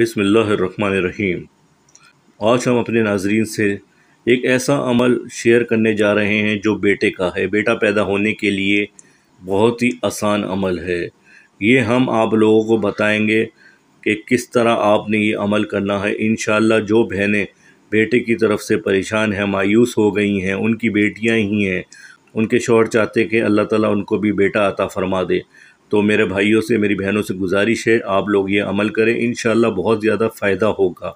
बिसमीम आज हम अपने नाजरीन से एक ऐसा अमल शेयर करने जा रहे हैं जो बेटे का है बेटा पैदा होने के लिए बहुत ही आसान अमल है ये हम आप लोगों को बताएंगे कि किस तरह आपने ये अमल करना है इन जो बहनें बेटे की तरफ से परेशान हैं मायूस हो गई हैं उनकी बेटियां ही हैं उनके शोर चाहते कि अल्लाह ताला उनको भी बेटा अता फरमा दे तो मेरे भाइयों से मेरी बहनों से गुजारिश है आप लोग ये अमल करें इन बहुत ज़्यादा फ़ायदा होगा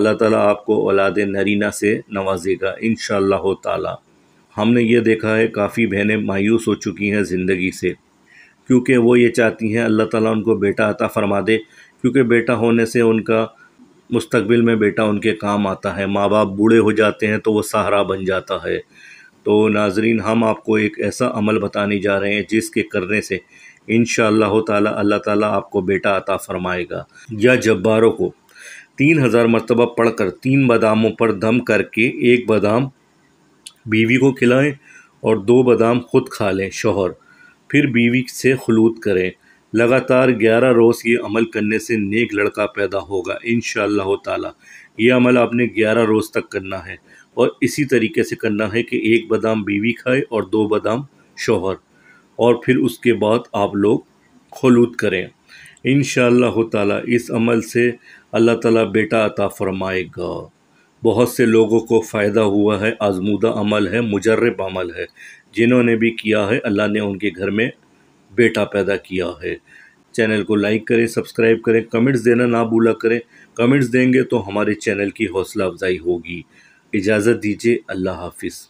अल्लाह ताला आपको औलाद नरीना से नवाजेगा इन ताला हमने ये देखा है काफ़ी बहनें मायूस हो चुकी हैं ज़िंदगी से क्योंकि वो ये चाहती हैं अल्लाह ताला उनको बेटा अता फ़रमा दे क्योंकि बेटा होने से उनका मुस्तबिल में बेटा उनके काम आता है माँ बाप बूढ़े हो जाते हैं तो वह सहारा बन जाता है तो नाजरीन हम आपको एक ऐसा अमल बताने जा रहे हैं जिसके करने से इन ताला अल्लाह ताली आपको बेटा अता फ़रमाएगा या जब्बारों को तीन हज़ार मरतबा पढ़ कर तीन बादामों पर दम करके एक बादाम बीवी को खिलाएँ और दो बादाम खुद खा लें शोहर फिर बीवी से खलूत करें लगातार ग्यारह रोज़ ये अमल करने से नेक लड़का पैदा होगा इन शह ये अमल आपने ग्यारह रोज़ तक करना है और इसी तरीके से करना है कि एक बादाम बीवी खाए और दो बादाम शोहर और फिर उसके बाद आप लोग खलूद करें इन ताला इस अमल से अल्लाह ताला बेटा अता फरमाएगा बहुत से लोगों को फ़ायदा हुआ है आजमूदा अमल है मुजरब अमल है जिन्होंने भी किया है अल्लाह ने उनके घर में बेटा पैदा किया है चैनल को लाइक करें सब्सक्राइब करें कमेंट्स देना ना भूला करें कमेंट्स देंगे तो हमारे चैनल की हौसला अफजाई होगी इजाज़त दीजिए अल्लाह हाफिज़